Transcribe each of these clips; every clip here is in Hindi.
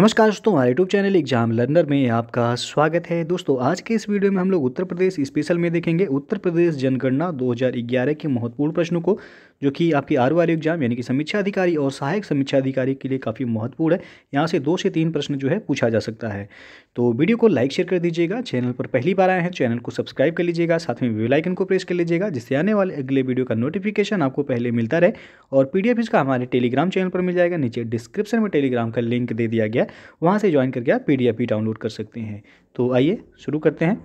नमस्कार दोस्तों हमारे यूट्यूब चैनल एग्जाम लर्नर में आपका स्वागत है दोस्तों आज के इस वीडियो में हम लोग उत्तर प्रदेश स्पेशल में देखेंगे उत्तर प्रदेश जनगणना 2011 के महत्वपूर्ण प्रश्नों को जो कि आपकी आर वाले एग्जाम यानी कि समीक्षा अधिकारी और सहायक समीक्षा अधिकारी के लिए काफ़ी महत्वपूर्ण है यहाँ से दो से तीन प्रश्न जो है पूछा जा सकता है तो वीडियो को लाइक शेयर कर दीजिएगा चैनल पर पहली बार आए हैं चैनल को सब्सक्राइब कर लीजिएगा साथ में वेलाइकन को प्रेस कर लीजिएगा जिससे आने वाले अगले वीडियो का नोटिफिकेशन आपको पहले मिलता रहे और पी इसका हमारे टेलीग्राम चैनल पर मिल जाएगा नीचे डिस्क्रिप्शन में टेलीग्राम का लिंक दे दिया गया वहाँ से ज्वाइन करके आप पी डाउनलोड कर सकते हैं तो आइए शुरू करते हैं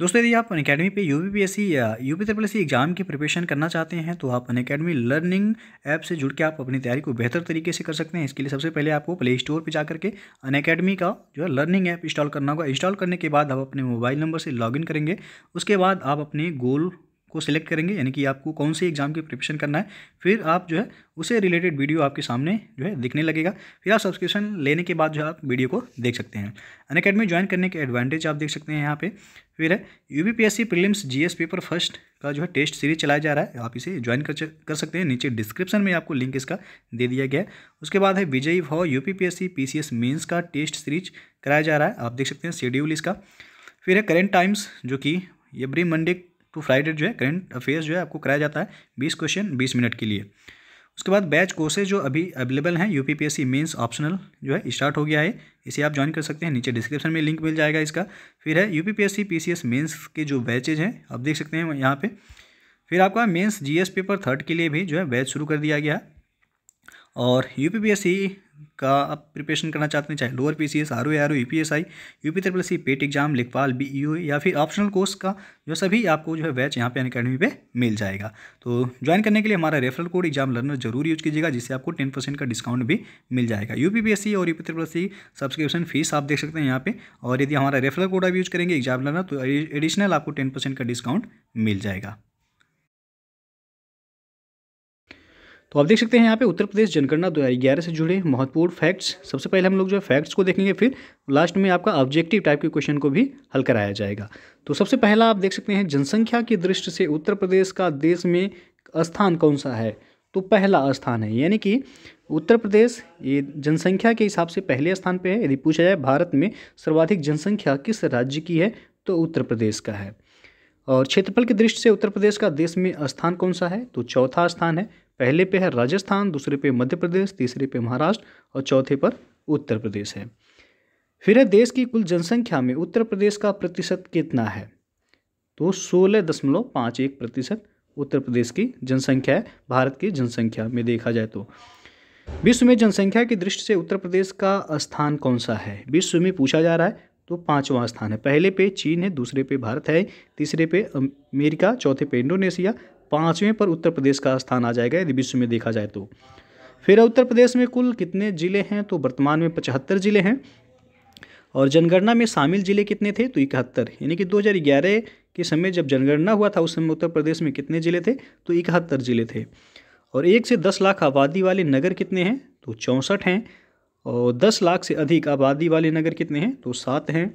दोस्तों यदि आप अनकेडमी अकेडमी पर यू पी या यू पी सी एग्ज़ाम की प्रिपरेशन करना चाहते हैं तो आप अनकेडमी लर्निंग ऐप से जुड़ के आप अपनी तैयारी को बेहतर तरीके से कर सकते हैं इसके लिए सबसे पहले आपको प्ले स्टोर पर जाकर के अनकेडमी का जो है लर्निंग ऐप इंस्टॉल करना होगा इंस्टॉल करने के बाद आप अपने मोबाइल नंबर से लॉग करेंगे उसके बाद आप अपने गोल को सिलेक्ट करेंगे यानी कि आपको कौन से एग्ज़ाम की प्रिपरेशन करना है फिर आप जो है उसे रिलेटेड वीडियो आपके सामने जो है दिखने लगेगा फिर आप सब्सक्रिप्शन लेने के बाद जो है आप वीडियो को देख सकते हैं अन अकेडमी ज्वाइन करने के एडवांटेज आप देख सकते हैं यहाँ पे फिर है U B P S C G S paper first का जो है टेस्ट सीरीज चलाया जा रहा है आप इसे ज्वाइन कर कर सकते हैं नीचे डिस्क्रिप्शन में आपको लिंक इसका दे दिया गया है उसके बाद है विजयी भाव U P P S C P C S means का टेस्ट सीरीज कराया जा रहा है आप देख सकते हैं शेड्यूल इसका फिर है करेंट टाइम्स जो कि एवरी मंडे टू फ्राइडे जो है करंट अफेयर्स जो है आपको कराया जाता है बीस क्वेश्चन बीस मिनट के लिए उसके बाद बैच कोर्सेज जो अभी अवेलेबल हैं U P P S C mains optional जो है स्टार्ट हो गया है इसे आप ज्वाइन कर सकते हैं नीचे डिस्क्रिप्शन में लिंक मिल जाएगा इसका फिर है U P P S C P C S mains के जो बैचेज हैं आप देख सकते हैं यहाँ पर फिर आपका मेंस जीएस पेपर थर्ड के लिए भी जो है बैच शुरू कर दिया गया और U P P S C का आप प्रिपरेशन करना चाहते हैं चाहे lower P C S R O R O U P S I U P triple C PET exam लेखपाल बी ई ओ या फिर ऑप्शनल कोर्स का जो सभी आपको जो है बैच यहाँ पे अकेडमी पे मिल जाएगा तो ज्वाइन करने के लिए हमारा रेफरल कोड एग्जाम लर्नर जरूर यूज कीजिएगा जिससे आपको टेन परसेंट का डिस्काउंट भी मिल जाएगा U P P S C और U P triple C subscription fees आप देख सकते हैं यहाँ पर और यदि हमारा रेफरल कोड आप यूज करेंगे एग्जाम लर्नर तो एडिशनल आपको टेन परसेंट का डिस्काउंट मिल जाएगा तो आप देख सकते हैं यहाँ पे उत्तर प्रदेश जनगणना 2011 से जुड़े महत्वपूर्ण फैक्ट्स सबसे पहले हम लोग जो है फैक्ट्स को देखेंगे फिर लास्ट में आपका ऑब्जेक्टिव टाइप के क्वेश्चन को भी हल कराया जाएगा तो सबसे पहला आप देख सकते हैं जनसंख्या की दृष्टि से उत्तर प्रदेश का देश में स्थान कौन सा है तो पहला स्थान है यानी कि उत्तर प्रदेश ये जनसंख्या के हिसाब से पहले स्थान पर है यदि पूछा जाए भारत में सर्वाधिक जनसंख्या किस राज्य की है तो उत्तर प्रदेश का है और क्षेत्रफल की दृष्टि से उत्तर प्रदेश का देश में स्थान कौन सा है तो चौथा स्थान है पहले पे है राजस्थान दूसरे पे मध्य प्रदेश तीसरे पे महाराष्ट्र और चौथे पर उत्तर प्रदेश है फिर है देश की कुल जनसंख्या में उत्तर प्रदेश का प्रतिशत कितना है तो सोलह दशमलव पाँच एक प्रतिशत उत्तर प्रदेश की जनसंख्या है भारत की जनसंख्या में देखा जाए तो विश्व में जनसंख्या की दृष्टि से उत्तर प्रदेश का स्थान कौन सा है विश्व में पूछा जा रहा है तो पांचवा स्थान है पहले पे चीन है दूसरे पे भारत है तीसरे पे अमेरिका चौथे पे इंडोनेशिया पाँचवें पर उत्तर प्रदेश का स्थान आ जाएगा यदि विश्व में देखा जाए तो फिर उत्तर प्रदेश में कुल कितने ज़िले हैं तो वर्तमान में पचहत्तर ज़िले हैं और जनगणना में शामिल ज़िले कितने थे तो इकहत्तर यानी कि 2011 के समय जब जनगणना हुआ था उस समय उत्तर प्रदेश में कितने ज़िले थे तो इकहत्तर ज़िले थे और एक से दस लाख आबादी वाले नगर कितने हैं तो चौंसठ हैं और दस लाख से अधिक आबादी वाले नगर कितने हैं तो सात हैं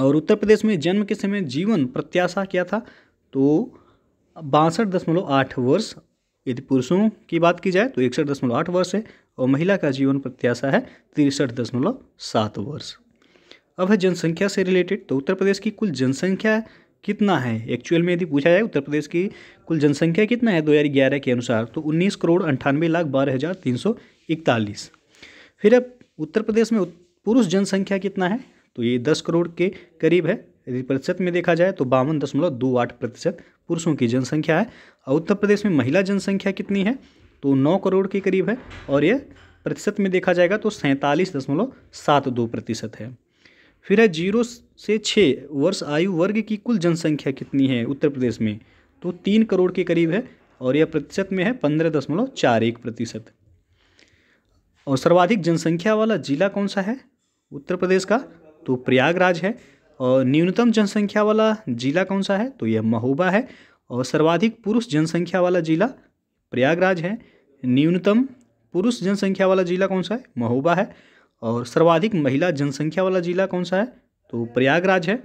और उत्तर प्रदेश में जन्म के समय जीवन प्रत्याशा क्या था तो बासठ दशमलव आठ वर्ष यदि पुरुषों की बात की जाए तो इकसठ दशमलव आठ वर्ष है और महिला का जीवन प्रत्याशा है तिरसठ दशमलव सात वर्ष अब है जनसंख्या से रिलेटेड तो उत्तर प्रदेश की कुल जनसंख्या कितना है एक्चुअल में यदि पूछा जाए उत्तर प्रदेश की कुल जनसंख्या कितना है दो के अनुसार तो उन्नीस करोड़ अंठानवे लाख बारह हज़ार तीन सौ इकतालीस फिर अब उत्तर प्रदेश में पुरुष जनसंख्या कितना है तो ये दस करोड़ के करीब है यदि प्रतिशत में देखा जाए तो बावन दशमलव दो आठ प्रतिशत पुरुषों की जनसंख्या है और उत्तर प्रदेश में महिला जनसंख्या कितनी है तो नौ करोड़ के करीब है और यह प्रतिशत में देखा जाएगा तो सैंतालीस दशमलव सात दो प्रतिशत है फिर है जीरो से छः वर्ष आयु वर्ग की कुल जनसंख्या कितनी है उत्तर प्रदेश में तो तीन करोड़ के करीब है और यह प्रतिशत में है पंद्रह दशमलव चार एक प्रतिशत और सर्वाधिक जनसंख्या वाला जिला कौन सा है उत्तर प्रदेश का तो प्रयागराज है और न्यूनतम जनसंख्या वाला जिला कौन सा है तो यह महोबा है और सर्वाधिक पुरुष जनसंख्या वाला जिला प्रयागराज है न्यूनतम पुरुष जनसंख्या वाला जिला कौन सा है महोबा है और सर्वाधिक महिला जनसंख्या वाला जिला कौन सा है तो प्रयागराज है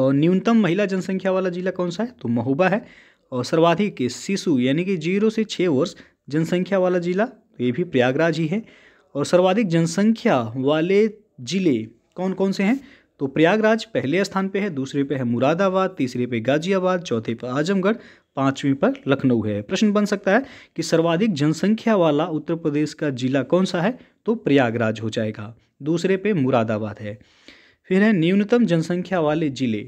और न्यूनतम महिला जनसंख्या वाला जिला कौन सा है तो महोबा है और सर्वाधिक शिशु यानी कि जीरो से छः वर्ष जनसंख्या वाला जिला तो ये भी प्रयागराज ही है और सर्वाधिक जनसंख्या वाले जिले कौन कौन से हैं तो प्रयागराज पहले स्थान पे है दूसरे पे है मुरादाबाद तीसरे पे गाजियाबाद चौथे पे आजमगढ़ पांचवी पर लखनऊ है प्रश्न बन सकता है कि सर्वाधिक जनसंख्या वाला उत्तर प्रदेश का जिला कौन सा है तो प्रयागराज हो जाएगा दूसरे पे मुरादाबाद है फिर है न्यूनतम जनसंख्या वाले जिले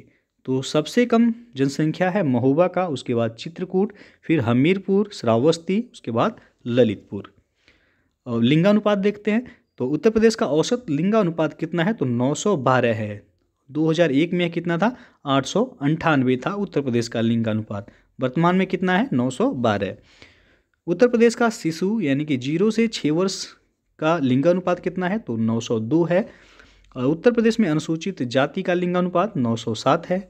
तो सबसे कम जनसंख्या है महोबा का उसके बाद चित्रकूट फिर हमीरपुर श्रावस्ती उसके बाद ललितपुर और लिंगानुपात देखते हैं तो उत्तर प्रदेश का औसत लिंगानुपात कितना है तो 912 है 2001 में कितना था आठ था उत्तर प्रदेश का लिंगानुपात वर्तमान में कितना है 912 उत्तर प्रदेश का शिशु यानी कि जीरो से छः वर्ष का लिंगानुपात कितना है तो 902 है और उत्तर प्रदेश में अनुसूचित जाति का लिंगानुपात 907 है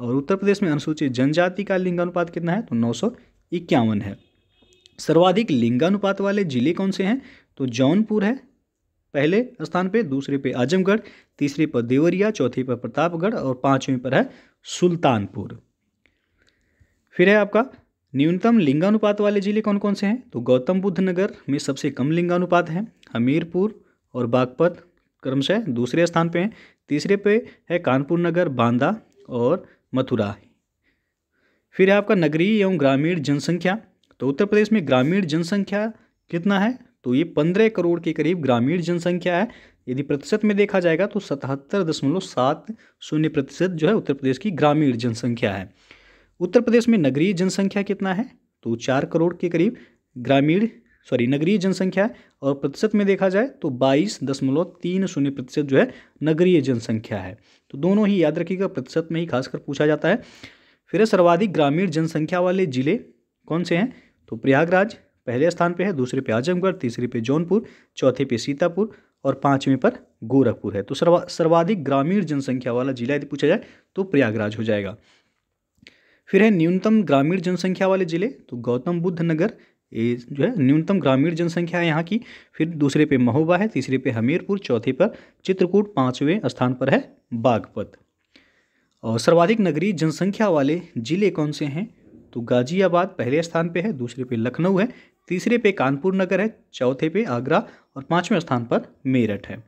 और उत्तर प्रदेश में अनुसूचित जनजाति का लिंगानुपात कितना है तो नौ है सर्वाधिक लिंगानुपात वाले जिले कौन से हैं तो जौनपुर है पहले स्थान पे दूसरे पे आजमगढ़ तीसरे पर देवरिया चौथे पर प्रतापगढ़ और पांचवें पर है सुल्तानपुर फिर है आपका न्यूनतम लिंगानुपात वाले जिले कौन कौन से हैं तो गौतम बुद्ध नगर में सबसे कम लिंगानुपात है हमीरपुर और बागपत क्रमशः दूसरे स्थान पे हैं तीसरे पे है कानपुर नगर बांदा और मथुरा फिर है आपका नगरीय एवं ग्रामीण जनसंख्या तो उत्तर प्रदेश में ग्रामीण जनसंख्या कितना है तो ये पंद्रह करोड़ के करीब ग्रामीण जनसंख्या है यदि प्रतिशत में देखा जाएगा तो सतहत्तर दशमलव सात शून्य प्रतिशत जो है उत्तर प्रदेश की ग्रामीण जनसंख्या है उत्तर प्रदेश में नगरीय जनसंख्या कितना है तो चार करोड़ के करीब ग्रामीण सॉरी नगरीय जनसंख्या है और प्रतिशत में देखा जाए तो बाईस दशमलव तीन शून्य प्रतिशत जो है नगरीय जनसंख्या है तो दोनों ही याद रखिएगा प्रतिशत में ही खासकर पूछा जाता है फिर सर्वाधिक ग्रामीण जनसंख्या वाले जिले कौन से हैं तो प्रयागराज पहले स्थान पे है दूसरे पे आजमगढ़ तीसरे पे जौनपुर चौथे पे सीतापुर और पाँचवें पर गोरखपुर है तो सर्वा सर्वाधिक ग्रामीण जनसंख्या वाला जिला यदि पूछा जाए तो प्रयागराज हो जाएगा फिर है न्यूनतम ग्रामीण जनसंख्या वाले जिले तो गौतम बुद्ध नगर ये जो है न्यूनतम ग्रामीण जनसंख्या है यहाँ की फिर दूसरे पे महोबा है तीसरे पे हमीरपुर चौथे पर चित्रकूट पाँचवें स्थान पर है बागपत और सर्वाधिक नगरीय जनसंख्या वाले जिले कौन से हैं तो गाजियाबाद पहले स्थान पे है दूसरे पे लखनऊ है तीसरे पे कानपुर नगर है चौथे पे आगरा और पाँचवें स्थान पर मेरठ है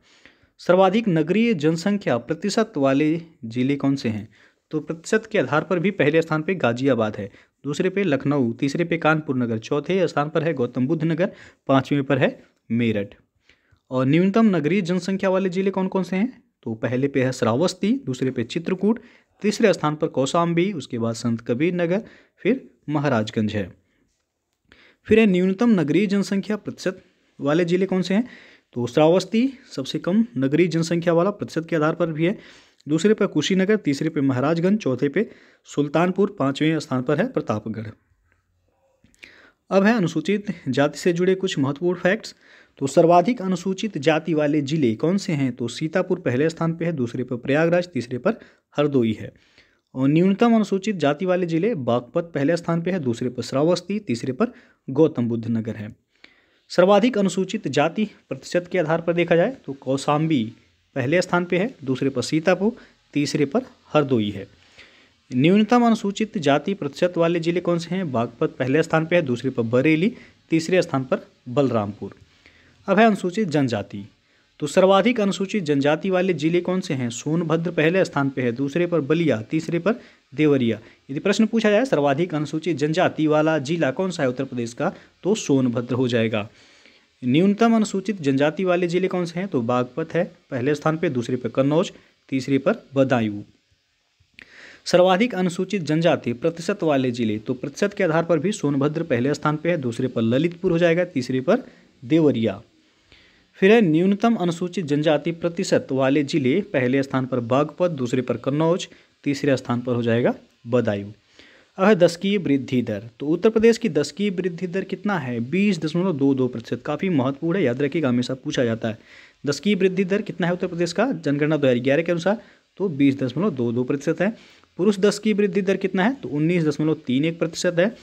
सर्वाधिक नगरीय जनसंख्या प्रतिशत वाले जिले कौन से हैं तो प्रतिशत के आधार पर भी पहले स्थान पे गाजियाबाद है दूसरे पे लखनऊ तीसरे पे कानपुर नगर चौथे स्थान पर है गौतम बुद्ध नगर पाँचवें पर है मेरठ और न्यूनतम नगरीय जनसंख्या वाले जिले कौन कौन से हैं तो पहले पे है श्रावस्ती दूसरे पे चित्रकूट तीसरे स्थान पर कौसाम्बी उसके बाद संत कबीर नगर फिर महाराजगंज है फिर है न्यूनतम नगरीय जनसंख्या प्रतिशत वाले ज़िले कौन से हैं तो श्रावस्ती सबसे कम नगरीय जनसंख्या वाला प्रतिशत के आधार पर भी है दूसरे पर कुशीनगर तीसरे पर महाराजगंज चौथे पे सुल्तानपुर पाँचवें स्थान पर है प्रतापगढ़ अब है अनुसूचित जाति से जुड़े कुछ महत्वपूर्ण फैक्ट्स तो सर्वाधिक अनुसूचित जाति वाले जिले कौन से हैं तो सीतापुर पहले स्थान पे है दूसरे पर प्रयागराज तीसरे पर हरदोई है और न्यूनतम अनुसूचित जाति वाले जिले बागपत पहले स्थान पर है दूसरे पर श्रावस्ती तीसरे पर गौतम बुद्ध नगर है सर्वाधिक अनुसूचित जाति प्रतिशत के आधार पर देखा जाए तो कौसाम्बी पहले स्थान पर है दूसरे पर सीतापुर तीसरे पर हरदोई है न्यूनतम अनुसूचित जाति प्रतिशत वाले जिले कौन से हैं बागपत पहले स्थान पर है दूसरे पर बरेली तीसरे स्थान पर बलरामपुर अब है अनुसूचित जनजाति तो सर्वाधिक अनुसूचित जनजाति वाले जिले कौन से हैं सोनभद्र पहले स्थान पे है दूसरे पर बलिया तीसरे पर देवरिया यदि प्रश्न पूछा जाए सर्वाधिक अनुसूचित जनजाति वाला जिला कौन सा है उत्तर प्रदेश का तो सोनभद्र हो जाएगा न्यूनतम अनुसूचित जनजाति वाले जिले कौन से हैं तो बागपत है पहले स्थान पर दूसरे पर कन्नौज तीसरे पर बदायूं सर्वाधिक अनुसूचित जनजाति प्रतिशत वाले जिले तो प्रतिशत के आधार पर भी सोनभद्र पहले स्थान पर है दूसरे पर ललितपुर हो जाएगा तीसरे पर देवरिया फिर है न्यूनतम अनुसूचित जनजाति प्रतिशत वाले जिले पहले स्थान पर बागपत दूसरे पर कन्नौज तीसरे स्थान पर हो जाएगा बदायूं अब है की वृद्धि दर तो उत्तर प्रदेश की की वृद्धि दर कितना है बीस दशमलव दो दो प्रतिशत काफ़ी महत्वपूर्ण है याद रखिएगा हमेशा पूछा जाता है की वृद्धि दर कितना है उत्तर प्रदेश का जनगणना दो ग्यारह के अनुसार तो बीस दशमलव दो दो प्रतिशत है पुरुष दस की वृद्धि दर कितना है तो उन्नीस दशमलव तीन एक प्रतिशत है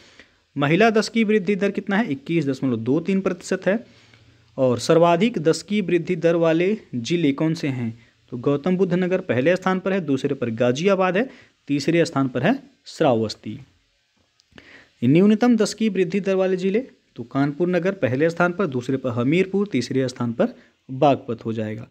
महिला दस की वृद्धि दर कितना है इक्कीस दशमलव दो तीन प्रतिशत है और सर्वाधिक दस की वृद्धि दर वाले जिले कौन से हैं तो गौतम बुद्ध नगर पहले स्थान पर है दूसरे पर गाजियाबाद है तीसरे स्थान पर है श्रावस्ती न्यूनतम दस की वृद्धि दर वाले जिले तो कानपुर नगर पहले स्थान पर दूसरे पर हमीरपुर तीसरे स्थान पर बागपत हो जाएगा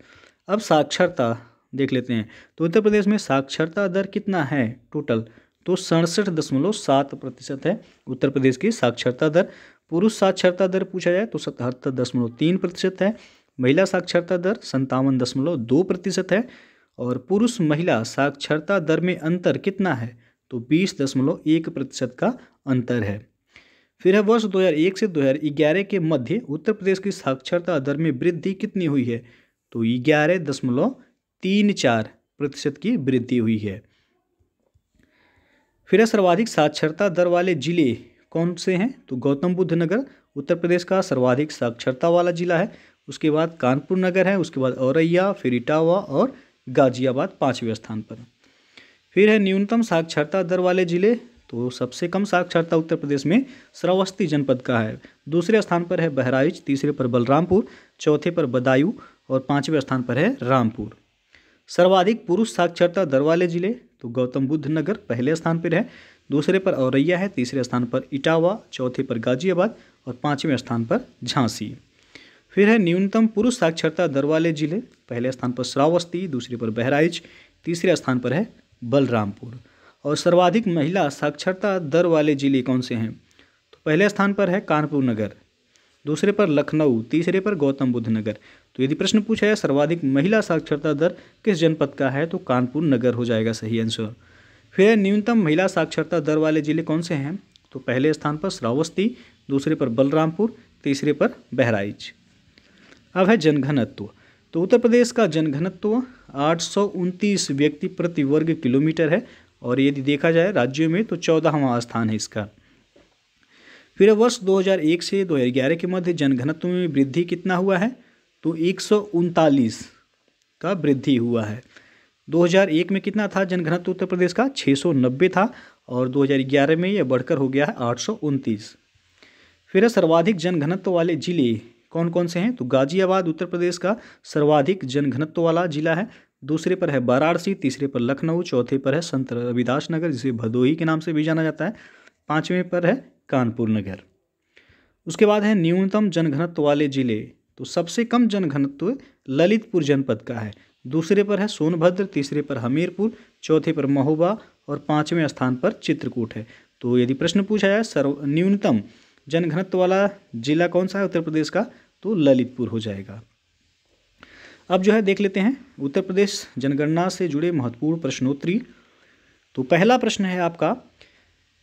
अब साक्षरता देख लेते हैं तो उत्तर प्रदेश में साक्षरता दर कितना है टोटल तो सड़सठ दशमलव सात प्रतिशत है उत्तर प्रदेश की साक्षरता दर पुरुष साक्षरता दर पूछा जाए तो सतहत्तर दशमलव तीन प्रतिशत है महिला साक्षरता दर संतावन दशमलव दो प्रतिशत है और पुरुष महिला साक्षरता दर में अंतर कितना है तो बीस दशमलव एक प्रतिशत का अंतर है फिर है वर्ष 2001 से 2011 के मध्य उत्तर प्रदेश की साक्षरता दर में वृद्धि कितनी हुई है तो ग्यारह दशमलव तीन चार प्रतिशत की वृद्धि हुई है फिर सर्वाधिक साक्षरता दर वाले जिले कौन से हैं तो गौतम बुद्ध नगर उत्तर प्रदेश का सर्वाधिक साक्षरता वाला जिला है उसके बाद कानपुर नगर है उसके बाद औरैया फिर इटावा और गाजियाबाद पाँचवें स्थान पर फिर है न्यूनतम साक्षरता दर वाले जिले तो सबसे कम साक्षरता उत्तर प्रदेश में श्रावस्ती जनपद का है दूसरे स्थान पर है बहराइच तीसरे पर बलरामपुर चौथे पर बदायूं और पाँचवें स्थान पर है रामपुर सर्वाधिक पुरुष साक्षरता दर वाले जिले तो गौतम बुद्ध नगर पहले स्थान पर है दूसरे पर औरैया है तीसरे स्थान पर इटावा चौथे पर गाजियाबाद और पाँचवें स्थान पर झांसी फिर है न्यूनतम पुरुष साक्षरता दर वाले जिले पहले स्थान पर श्रावस्ती दूसरे पर बहराइच तीसरे स्थान पर है बलरामपुर और सर्वाधिक महिला साक्षरता दर वाले जिले कौन से हैं तो पहले स्थान पर है कानपुर नगर दूसरे पर लखनऊ तीसरे पर गौतम बुद्ध नगर तो यदि प्रश्न पूछा है सर्वाधिक महिला साक्षरता दर किस जनपद का है तो कानपुर नगर हो जाएगा सही आंसर फिर न्यूनतम महिला साक्षरता दर वाले जिले कौन से हैं तो पहले स्थान पर श्रावस्ती दूसरे पर बलरामपुर तीसरे पर बहराइच अब है जनघनत्व तो उत्तर प्रदेश का जनघनत्व आठ व्यक्ति प्रति वर्ग किलोमीटर है और यदि देखा जाए राज्यों में तो चौदहवा स्थान है इसका फिर वर्ष 2001 से 2011 के मध्य जनघनत्व में वृद्धि कितना हुआ है तो एक का वृद्धि हुआ है 2001 में कितना था जनघनत्व उत्तर प्रदेश का 690 था और 2011 में यह बढ़कर हो गया है आठ फिर सर्वाधिक जनघनत्व वाले जिले कौन कौन से हैं तो गाजियाबाद उत्तर प्रदेश का सर्वाधिक जनघनत्व वाला जिला है दूसरे पर है वाराणसी तीसरे पर लखनऊ चौथे पर है संत रविदास नगर जिसे भदोही के नाम से भी जाना जाता है पाँचवें पर है कानपुर नगर उसके बाद है न्यूनतम जनघनत्व वाले जिले तो सबसे कम जनघनत्व ललितपुर जनपद का है दूसरे पर है सोनभद्र तीसरे पर हमीरपुर चौथे पर महोबा और पाँचवें स्थान पर चित्रकूट है तो यदि प्रश्न पूछा जाए सर्व न्यूनतम जनघनत्व वाला जिला कौन सा है उत्तर प्रदेश का तो ललितपुर हो जाएगा अब जो है देख लेते हैं उत्तर प्रदेश जनगणना से जुड़े महत्वपूर्ण प्रश्नोत्तरी तो पहला प्रश्न है आपका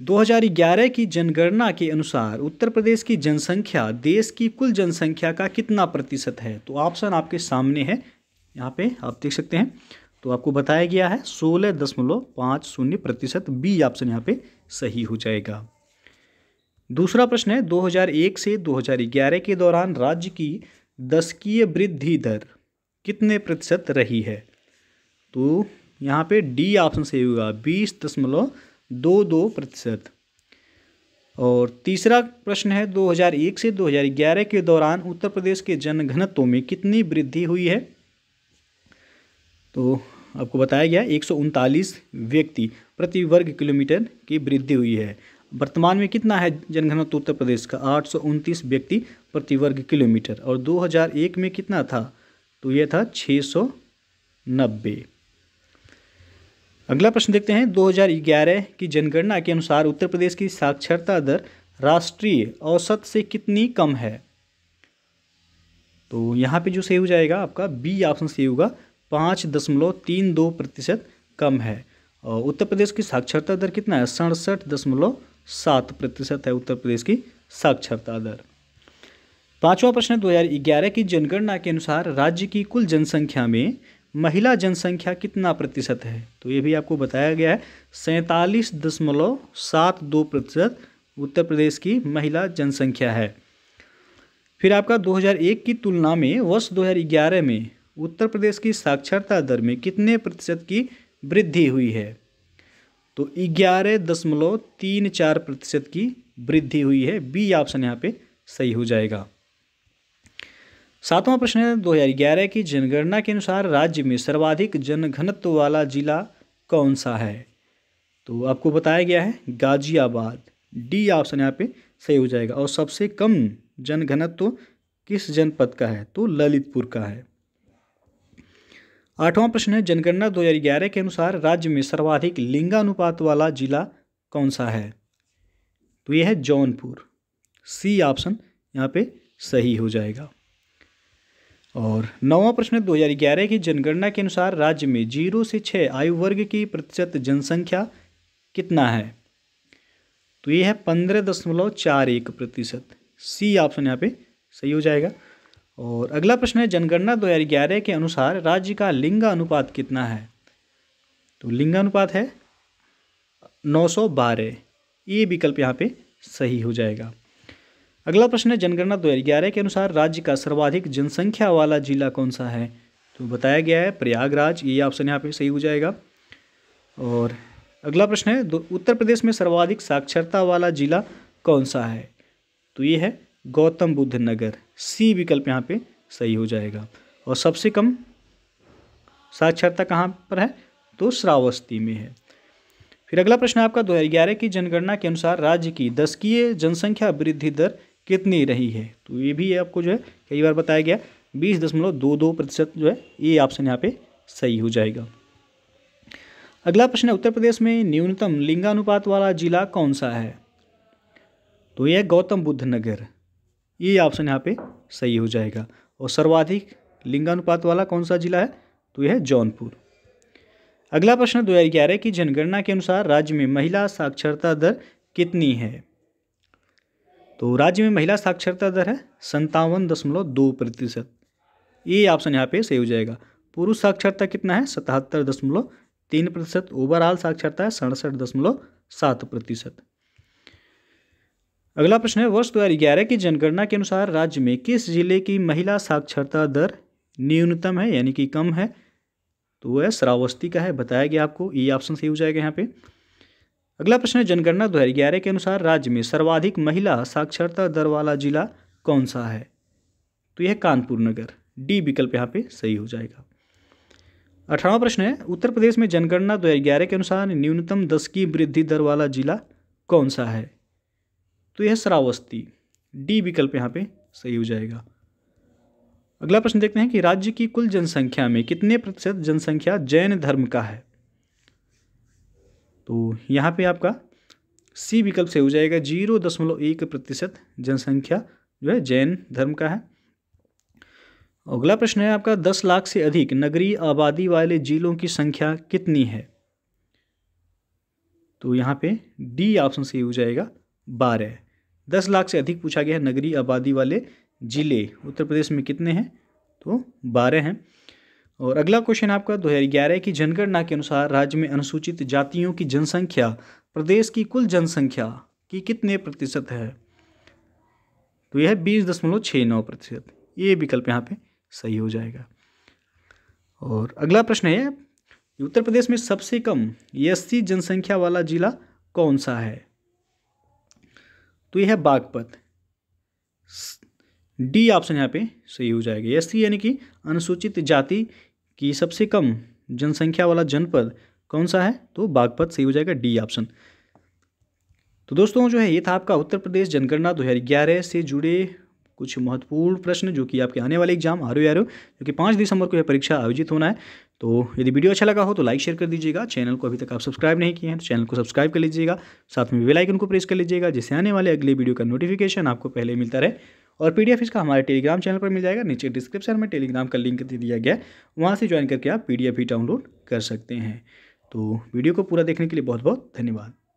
2011 की जनगणना के अनुसार उत्तर प्रदेश की जनसंख्या देश की कुल जनसंख्या का कितना प्रतिशत है तो ऑप्शन आपके सामने है यहाँ पे आप देख सकते हैं तो आपको बताया गया है सोलह दशमलव पाँच शून्य प्रतिशत बी ऑप्शन यहाँ पे सही हो जाएगा दूसरा प्रश्न है 2001 से 2011 के दौरान राज्य की दशकीय वृद्धि दर कितने प्रतिशत रही है तो यहाँ पे डी ऑप्शन सही होगा बीस दशमलव दो दो प्रतिशत और तीसरा प्रश्न है 2001 से 2011 के दौरान उत्तर प्रदेश के जनघनत्व में कितनी वृद्धि हुई है तो आपको बताया गया एक व्यक्ति प्रति वर्ग किलोमीटर की वृद्धि हुई है वर्तमान में कितना है जनघनत्व उत्तर प्रदेश का आठ व्यक्ति प्रति वर्ग किलोमीटर और 2001 में कितना था तो यह था 690 अगला प्रश्न देखते हैं 2011 की जनगणना के अनुसार उत्तर प्रदेश की साक्षरता दर राष्ट्रीय औसत से कितनी कम है तो यहाँ पे जो सही हो जाएगा आपका बी ऑप्शन सही होगा पाँच दशमलव तीन दो प्रतिशत कम है और उत्तर प्रदेश की साक्षरता दर कितना है सड़सठ दशमलव सात प्रतिशत है उत्तर प्रदेश की साक्षरता दर पांचवा प्रश्न 2011 की जनगणना के अनुसार राज्य की कुल जनसंख्या में महिला जनसंख्या कितना प्रतिशत है तो ये भी आपको बताया गया है सैंतालीस दशमलव सात दो प्रतिशत उत्तर प्रदेश की महिला जनसंख्या है फिर आपका 2001 की तुलना में वर्ष 2011 में उत्तर प्रदेश की साक्षरता दर में कितने प्रतिशत की वृद्धि हुई है तो ग्यारह दशमलव तीन चार प्रतिशत की वृद्धि हुई है बी ऑप्शन यहाँ पे सही हो जाएगा सातवां प्रश्न है ग्यारह की जनगणना के अनुसार राज्य में सर्वाधिक जनघनत्व वाला जिला कौन सा है तो आपको बताया गया है गाजियाबाद डी ऑप्शन यहाँ पे सही हो जाएगा और सबसे कम जनघनत्व किस जनपद का है तो ललितपुर का है आठवां प्रश्न है जनगणना 2011 के अनुसार राज्य में सर्वाधिक लिंगानुपात वाला जिला कौन सा है तो यह है जौनपुर सी ऑप्शन यहाँ पे सही हो जाएगा और नौवा प्रश्न 2011 की जनगणना के अनुसार राज्य में जीरो से छः आयु वर्ग की प्रतिशत जनसंख्या कितना है तो ये है पंद्रह दशमलव चार एक प्रतिशत सी ऑप्शन यहाँ पे सही हो जाएगा और अगला प्रश्न है जनगणना 2011 के अनुसार राज्य का लिंगानुपात कितना है तो लिंगानुपात है नौ बारह ये विकल्प यहाँ पे सही हो जाएगा अगला प्रश्न है जनगणना दो हज़ार ग्यारह के अनुसार राज्य का सर्वाधिक जनसंख्या वाला जिला कौन सा है तो बताया गया है प्रयागराज ये ऑप्शन यहाँ पे सही हो जाएगा और अगला प्रश्न है उत्तर प्रदेश में सर्वाधिक साक्षरता वाला जिला कौन सा है तो ये है गौतम बुद्ध नगर सी विकल्प यहाँ पे सही हो जाएगा और सबसे कम साक्षरता कहाँ पर है तो श्रावस्ती में है फिर अगला प्रश्न आपका दो हज़ार ग्यारह की जनगणना के अनुसार राज्य की दसकीय जनसंख्या वृद्धि दर कितनी रही है तो ये भी आपको जो है कई बार बताया गया बीस दशमलव दो दो प्रतिशत जो है ये ऑप्शन यहाँ पे सही हो जाएगा अगला प्रश्न है उत्तर प्रदेश में न्यूनतम लिंगानुपात वाला जिला कौन सा है तो यह गौतम बुद्ध नगर ये ऑप्शन यहाँ पे सही हो जाएगा और सर्वाधिक लिंगानुपात वाला कौन सा जिला है तो यह जौनपुर अगला प्रश्न दो हज़ार ग्यारह की जनगणना के अनुसार राज्य में महिला साक्षरता दर कितनी है तो राज्य में महिला साक्षरता दर है संतावन दशमलव दो प्रतिशत ये ऑप्शन यहाँ पे सही हो जाएगा पुरुष साक्षरता कितना है सतहत्तर दशमलव तीन प्रतिशत ओवरऑल साक्षरता है सड़सठ दशमलव सात प्रतिशत अगला प्रश्न है वर्ष दो हज़ार ग्यारह की जनगणना के अनुसार राज्य में किस जिले की महिला साक्षरता दर न्यूनतम है यानी कि कम है तो वह श्रावस्ती का है बताया गया आपको ये ऑप्शन सही हो जाएगा यहाँ पे अगला प्रश्न है जनगणना दो हज़ार ग्यारह के अनुसार राज्य में सर्वाधिक महिला साक्षरता दर वाला जिला कौन सा है तो यह कानपुर नगर डी विकल्प यहाँ पे सही हो जाएगा अठारवा प्रश्न है उत्तर प्रदेश में जनगणना दो हज़ार ग्यारह के अनुसार न्यूनतम दस की वृद्धि दर वाला जिला कौन सा है तो यह श्रावस्ती डी विकल्प यहाँ पे सही हो जाएगा अगला प्रश्न देखते हैं कि राज्य की कुल जनसंख्या में कितने प्रतिशत जनसंख्या जैन धर्म का है तो यहाँ पे आपका सी विकल्प सही हो जाएगा जीरो दशमलव एक प्रतिशत जनसंख्या जो है जैन धर्म का है अगला प्रश्न है आपका दस लाख से अधिक नगरीय आबादी वाले जिलों की संख्या कितनी है तो यहाँ पे डी ऑप्शन सही हो जाएगा बारह दस लाख से अधिक पूछा गया है नगरीय आबादी वाले ज़िले उत्तर प्रदेश में कितने हैं तो बारह हैं और अगला क्वेश्चन आपका दो हज़ार ग्यारह की जनगणना के अनुसार राज्य में अनुसूचित जातियों की जनसंख्या प्रदेश की कुल जनसंख्या की कितने प्रतिशत है तो यह बीस दशमलव छः नौ प्रतिशत ये विकल्प यहाँ पे सही हो जाएगा और अगला प्रश्न है उत्तर प्रदेश में सबसे कम एस जनसंख्या वाला जिला कौन सा है तो यह है बागपत डी ऑप्शन यहाँ पे सही हो जाएगा एस यानी कि अनुसूचित जाति कि सबसे कम जनसंख्या वाला जनपद कौन सा है तो बागपत सही हो जाएगा डी ऑप्शन तो दोस्तों जो है ये था आपका उत्तर प्रदेश जनगणना 2011 से जुड़े कुछ महत्वपूर्ण प्रश्न जो कि आपके आने वाले एग्जाम आर ओ जो कि पाँच दिसंबर को यह परीक्षा आयोजित होना है तो यदि वीडियो अच्छा लगा हो तो लाइक शेयर कर दीजिएगा चैनल को अभी तक आप सब्सक्राइब नहीं किए हैं तो चैनल को सब्सक्राइब कर लीजिएगा साथ में बेल को प्रेस कर लीजिएगा जिससे आने वाले अगले वीडियो का नोटिफिकेशन आपको पहले मिलता रहे और पी इसका हमारे टेलीग्राम चैनल पर मिल जाएगा नीचे डिस्क्रिप्शन में टेलीग्राम का लिंक दे दिया गया वहाँ से ज्वाइन करके आप पी भी डाउनलोड कर सकते हैं तो वीडियो को पूरा देखने के लिए बहुत बहुत धन्यवाद